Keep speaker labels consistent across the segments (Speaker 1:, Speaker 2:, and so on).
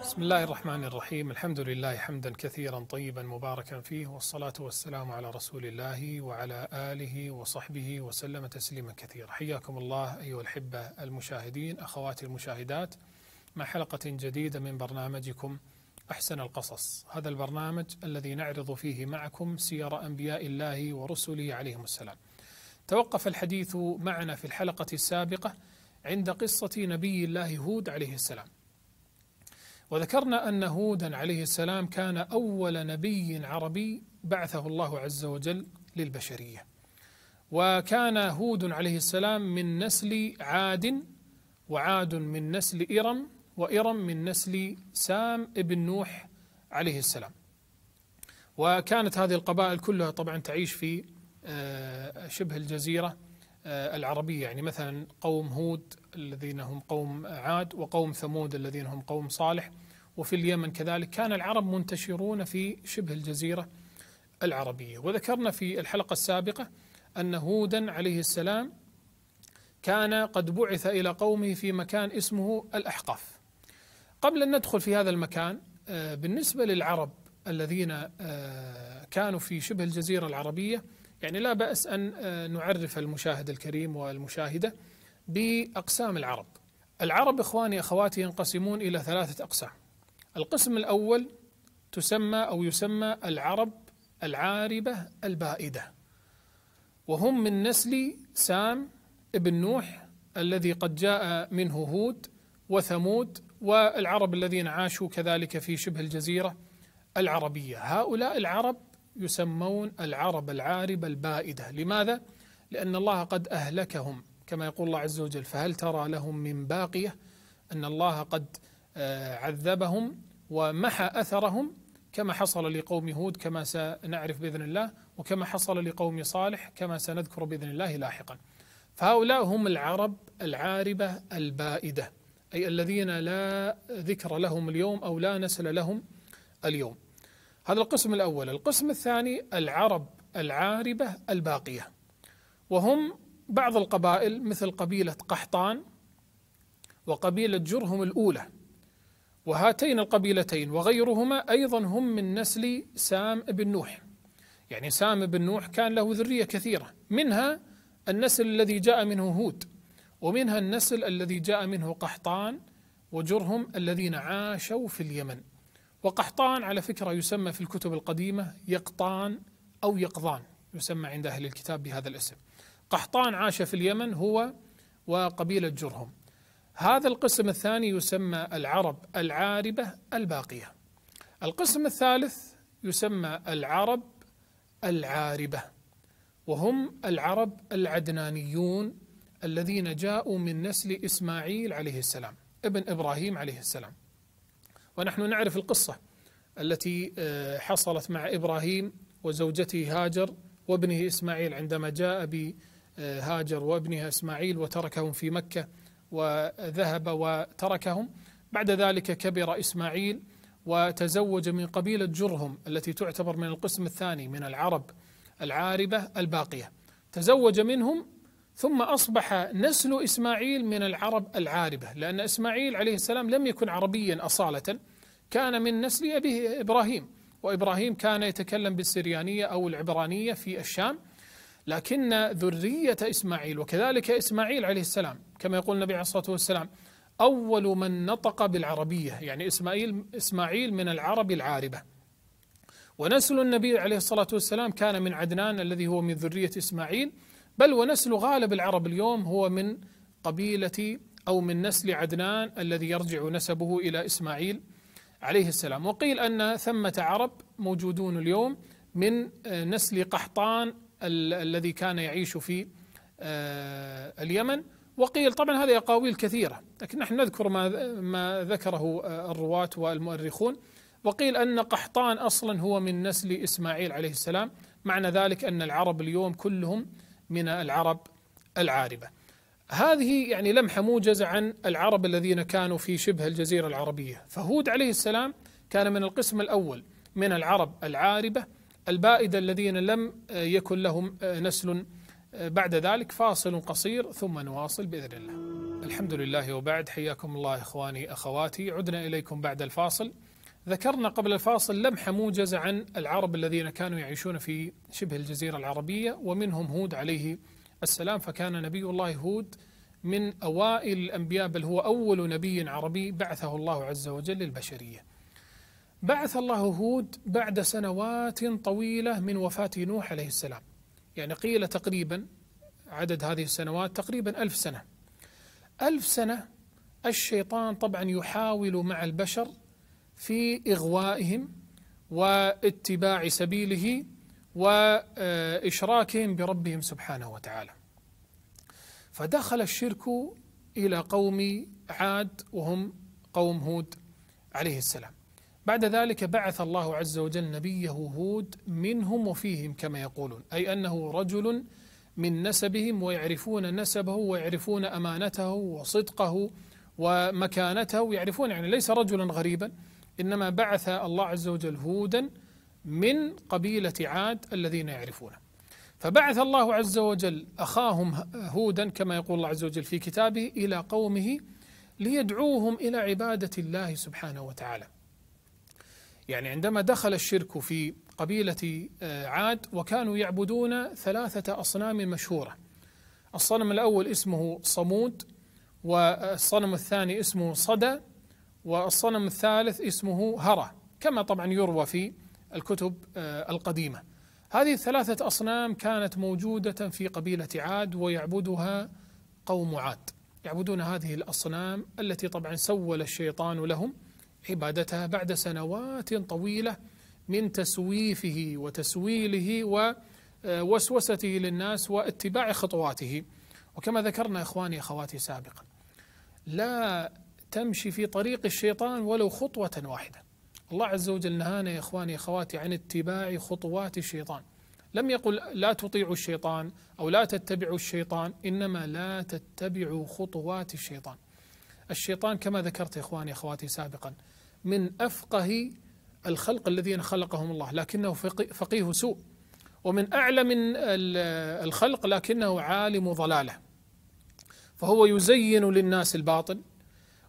Speaker 1: بسم الله الرحمن الرحيم الحمد لله حمدا كثيرا طيبا مباركا فيه والصلاة والسلام على رسول الله وعلى آله وصحبه وسلم تسليما كثيرا حياكم الله أيها الحبة المشاهدين أخواتي المشاهدات مع حلقة جديدة من برنامجكم أحسن القصص هذا البرنامج الذي نعرض فيه معكم سير أنبياء الله ورسله عليهم السلام توقف الحديث معنا في الحلقة السابقة عند قصة نبي الله هود عليه السلام وذكرنا أن هودا عليه السلام كان أول نبي عربي بعثه الله عز وجل للبشرية وكان هود عليه السلام من نسل عاد وعاد من نسل إرم وإرم من نسل سام ابن نوح عليه السلام وكانت هذه القبائل كلها طبعا تعيش في آه، شبه الجزيرة آه، العربية يعني مثلا قوم هود الذين هم قوم عاد وقوم ثمود الذين هم قوم صالح وفي اليمن كذلك كان العرب منتشرون في شبه الجزيرة العربية وذكرنا في الحلقة السابقة أن هودا عليه السلام كان قد بعث إلى قومه في مكان اسمه الأحقاف قبل أن ندخل في هذا المكان آه، بالنسبة للعرب الذين آه، كانوا في شبه الجزيرة العربية يعني لا بأس أن آه، نعرف المشاهد الكريم والمشاهدة بأقسام العرب العرب إخواني أخواتي ينقسمون إلى ثلاثة أقسام القسم الأول تسمى أو يسمى العرب العاربة البائدة وهم من نسل سام ابن نوح الذي قد جاء منه هود وثمود والعرب الذين عاشوا كذلك في شبه الجزيرة العربية هؤلاء العرب يسمون العرب العاربة البائدة لماذا؟ لأن الله قد أهلكهم كما يقول الله عز وجل فهل ترى لهم من باقية أن الله قد آه، عذبهم ومحى أثرهم كما حصل لقوم هود كما سنعرف بإذن الله وكما حصل لقوم صالح كما سنذكر بإذن الله لاحقا فهؤلاء هم العرب العاربة البائدة أي الذين لا ذكر لهم اليوم أو لا نسل لهم اليوم هذا القسم الأول القسم الثاني العرب العاربة الباقية وهم بعض القبائل مثل قبيلة قحطان وقبيلة جرهم الأولى وهاتين القبيلتين وغيرهما أيضا هم من نسل سام بن نوح يعني سام بن نوح كان له ذرية كثيرة منها النسل الذي جاء منه هود ومنها النسل الذي جاء منه قحطان وجرهم الذين عاشوا في اليمن وقحطان على فكرة يسمى في الكتب القديمة يقطان أو يقظان يسمى عند أهل الكتاب بهذا الاسم قحطان عاش في اليمن هو وقبيلة جرهم هذا القسم الثاني يسمى العرب العاربة الباقية القسم الثالث يسمى العرب العاربة وهم العرب العدنانيون الذين جاءوا من نسل إسماعيل عليه السلام ابن إبراهيم عليه السلام ونحن نعرف القصة التي آه، حصلت مع إبراهيم وزوجته هاجر وابنه إسماعيل عندما جاء بهاجر آه، وابنها إسماعيل وتركهم في مكة وذهب وتركهم بعد ذلك كبر إسماعيل وتزوج من قبيلة جرهم التي تعتبر من القسم الثاني من العرب العاربة الباقية تزوج منهم ثم أصبح نسل إسماعيل من العرب العاربة لأن إسماعيل عليه السلام لم يكن عربيا أصالة كان من نسل أبيه إبراهيم وإبراهيم كان يتكلم بالسريانية أو العبرانية في الشام لكن ذرية إسماعيل وكذلك إسماعيل عليه السلام كما يقول النبي عليه الصلاة والسلام أول من نطق بالعربية يعني إسماعيل إسماعيل من العرب العاربة ونسل النبي عليه الصلاة والسلام كان من عدنان الذي هو من ذرية إسماعيل بل ونسل غالب العرب اليوم هو من قبيلة أو من نسل عدنان الذي يرجع نسبه إلى إسماعيل عليه السلام وقيل أن ثمة عرب موجودون اليوم من آه، نسل قحطان ال- الذي كان يعيش في آه، اليمن وقيل طبعا هذه أقاويل كثيرة لكن نحن نذكر ما, ما ذكره آه، الرواة والمؤرخون وقيل أن قحطان أصلا هو من نسل إسماعيل عليه السلام معنى ذلك أن العرب اليوم كلهم من العرب العاربه. هذه يعني لمحه موجزه عن العرب الذين كانوا في شبه الجزيره العربيه، فهود عليه السلام كان من القسم الاول من العرب العاربه البائده الذين لم يكن لهم نسل بعد ذلك فاصل قصير ثم نواصل باذن الله. الحمد لله وبعد حياكم الله اخواني اخواتي، عدنا اليكم بعد الفاصل. ذكرنا قبل الفاصل لمحة موجزة عن العرب الذين كانوا يعيشون في شبه الجزيرة العربية ومنهم هود عليه السلام فكان نبي الله هود من أوائل الأنبياء بل هو أول نبي عربي بعثه الله عز وجل للبشرية بعث الله هود بعد سنوات طويلة من وفاة نوح عليه السلام يعني قيل تقريبا عدد هذه السنوات تقريبا ألف سنة ألف سنة الشيطان طبعا يحاول مع البشر في إغوائهم واتباع سبيله وإشراكهم بربهم سبحانه وتعالى فدخل الشرك إلى قوم عاد وهم قوم هود عليه السلام بعد ذلك بعث الله عز وجل نبيه هود منهم وفيهم كما يقولون أي أنه رجل من نسبهم ويعرفون نسبه ويعرفون أمانته وصدقه ومكانته يعرفون يعني ليس رجلا غريبا إنما بعث الله عز وجل هودا من قبيلة عاد الذين يعرفونه فبعث الله عز وجل أخاهم هودا كما يقول الله عز وجل في كتابه إلى قومه ليدعوهم إلى عبادة الله سبحانه وتعالى يعني عندما دخل الشرك في قبيلة آه، عاد وكانوا يعبدون ثلاثة أصنام مشهورة الصنم الأول اسمه صمود والصنم الثاني اسمه صدى والصنم الثالث اسمه هرة كما طبعا يروى في الكتب آه، القديمة هذه الثلاثة أصنام كانت موجودة في قبيلة عاد ويعبدها قوم عاد يعبدون هذه الأصنام التي طبعا سول الشيطان لهم عبادتها بعد سنوات طويلة من تسويفه وتسويله ووسوسته آه، للناس واتباع خطواته وكما ذكرنا إخواني أخواتي سابقا لا تمشي في طريق الشيطان ولو خطوة واحدة الله عز وجل نهانا يا إخواني أخواتي عن اتباع خطوات الشيطان لم يقل لا تطيعوا الشيطان أو لا تتبعوا الشيطان إنما لا تتبعوا خطوات الشيطان الشيطان كما ذكرت يا إخواني أخواتي سابقا من أفقه الخلق الذين خلقهم الله لكنه فقيه سوء ومن أعلم الخلق لكنه عالم ضلاله فهو يزين للناس الباطل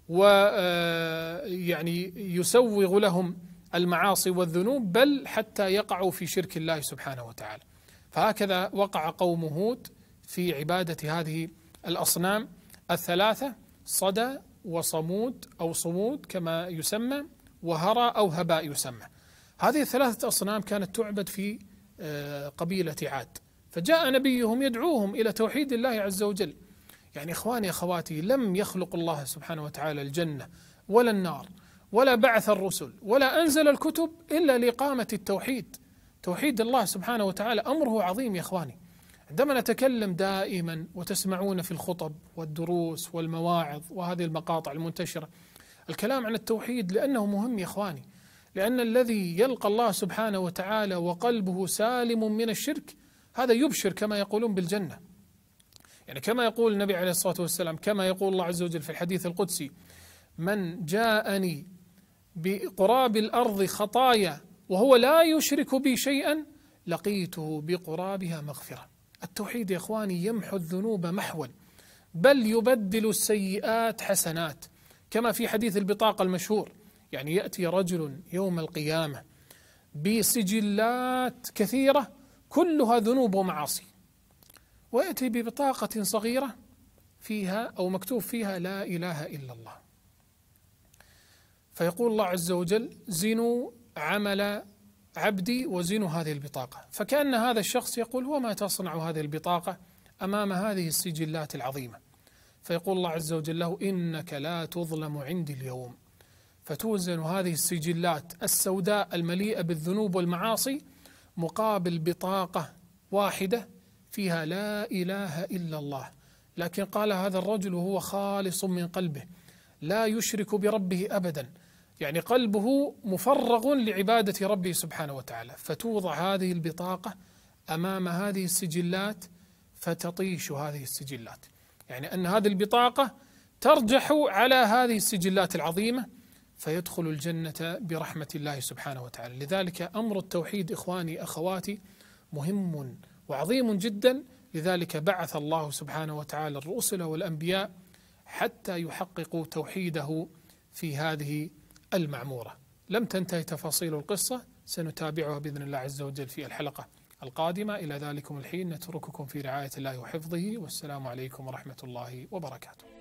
Speaker 1: ويعني آه، يسوغ لهم المعاصي والذنوب بل حتى يقعوا في شرك الله سبحانه وتعالى فهكذا وقع قوم هود في عبادة هذه الأصنام الثلاثة صدى وصمود أو صمود كما يسمى وهرى أو هباء يسمى هذه الثلاثة أصنام كانت تعبد في آه، قبيلة عاد فجاء نبيهم يدعوهم إلى توحيد الله عز وجل يعني إخواني أخواتي لم يخلق الله سبحانه وتعالى الجنة ولا النار ولا بعث الرسل ولا أنزل الكتب إلا لإقامة التوحيد توحيد الله سبحانه وتعالى أمره عظيم يا إخواني عندما نتكلم دائما وتسمعون في الخطب والدروس والمواعظ وهذه المقاطع المنتشرة الكلام عن التوحيد لأنه مهم يا إخواني لأن الذي يلقى الله سبحانه وتعالى وقلبه سالم من الشرك هذا يبشر كما يقولون بالجنة يعني كما يقول النبي عليه الصلاة والسلام كما يقول الله عز وجل في الحديث القدسي من جاءني بقراب الأرض خطايا وهو لا يشرك بي شيئا لقيته بقرابها مغفرة التوحيد يا إخواني يمحو الذنوب محوا بل يبدل السيئات حسنات كما في حديث البطاقة المشهور يعني يأتي رجل يوم القيامة بسجلات كثيرة كلها ذنوب ومعاصي ويأتي ببطاقة صغيرة فيها أو مكتوب فيها لا إله إلا الله فيقول الله عز وجل زنوا عمل عبدي وزنوا هذه البطاقة فكأن هذا الشخص يقول وما تصنع هذه البطاقة أمام هذه السجلات العظيمة فيقول الله عز وجل له إنك لا تظلم عندي اليوم فتوزن هذه السجلات السوداء المليئة بالذنوب والمعاصي مقابل بطاقة واحدة فيها لا إله إلا الله لكن قال هذا الرجل وهو خالص من قلبه لا يشرك بربه أبدا يعني قلبه مفرغ لعبادة ربه سبحانه وتعالى فتوضع هذه البطاقة أمام هذه السجلات فتطيش هذه السجلات يعني أن هذه البطاقة ترجح على هذه السجلات العظيمة فيدخل الجنة برحمة الله سبحانه وتعالى لذلك أمر التوحيد إخواني أخواتي مهم وعظيم جدا لذلك بعث الله سبحانه وتعالى الرسل والأنبياء حتى يحققوا توحيده في هذه المعمورة لم تنتهي تفاصيل القصة سنتابعها بإذن الله عز وجل في الحلقة القادمة إلى ذلكم الحين نترككم في رعاية الله وحفظه والسلام عليكم ورحمة الله وبركاته